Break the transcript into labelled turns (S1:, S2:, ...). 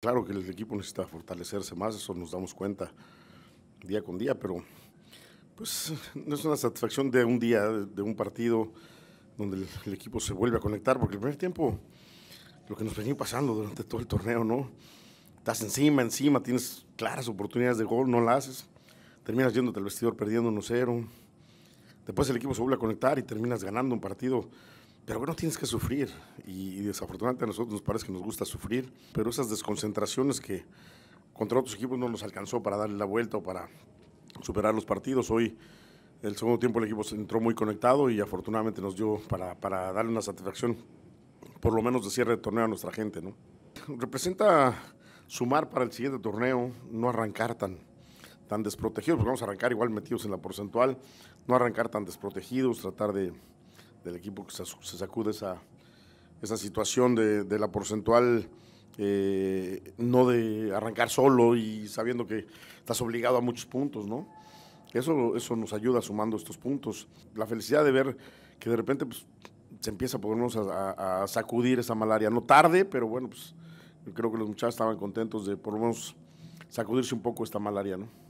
S1: Claro que el equipo necesita fortalecerse más, eso nos damos cuenta día con día, pero pues no es una satisfacción de un día, de un partido donde el, equipo se vuelve a conectar, porque el primer tiempo, lo que nos venía pasando durante todo el torneo, ¿no? Estás encima, encima, tienes claras oportunidades de gol, no las haces, terminas yéndote al vestidor perdiendo 1-0, después el equipo se vuelve a conectar y terminas ganando un partido pero bueno, tienes que sufrir. Y, desafortunadamente a nosotros nos parece que nos gusta sufrir, pero esas desconcentraciones que contra otros equipos no nos alcanzó para darle la vuelta o para superar los partidos. Hoy, el segundo tiempo, el equipo se entró muy conectado y afortunadamente nos dio para, darle una satisfacción, por lo menos de cierre de torneo a nuestra gente. ¿no? Representa sumar para el siguiente torneo, no arrancar tan, tan desprotegidos, porque vamos a arrancar igual metidos en la porcentual, no arrancar tan desprotegidos, tratar de del equipo que se sacude esa, esa situación de, la porcentual, eh, no de arrancar solo y sabiendo que estás obligado a muchos puntos, ¿no? Eso, eso nos ayuda sumando estos puntos. La felicidad de ver que de repente pues, se empieza a ponernos a, a, sacudir esa malaria. No tarde, pero bueno, pues creo que los muchachos estaban contentos de por lo menos sacudirse un poco esta malaria, ¿no?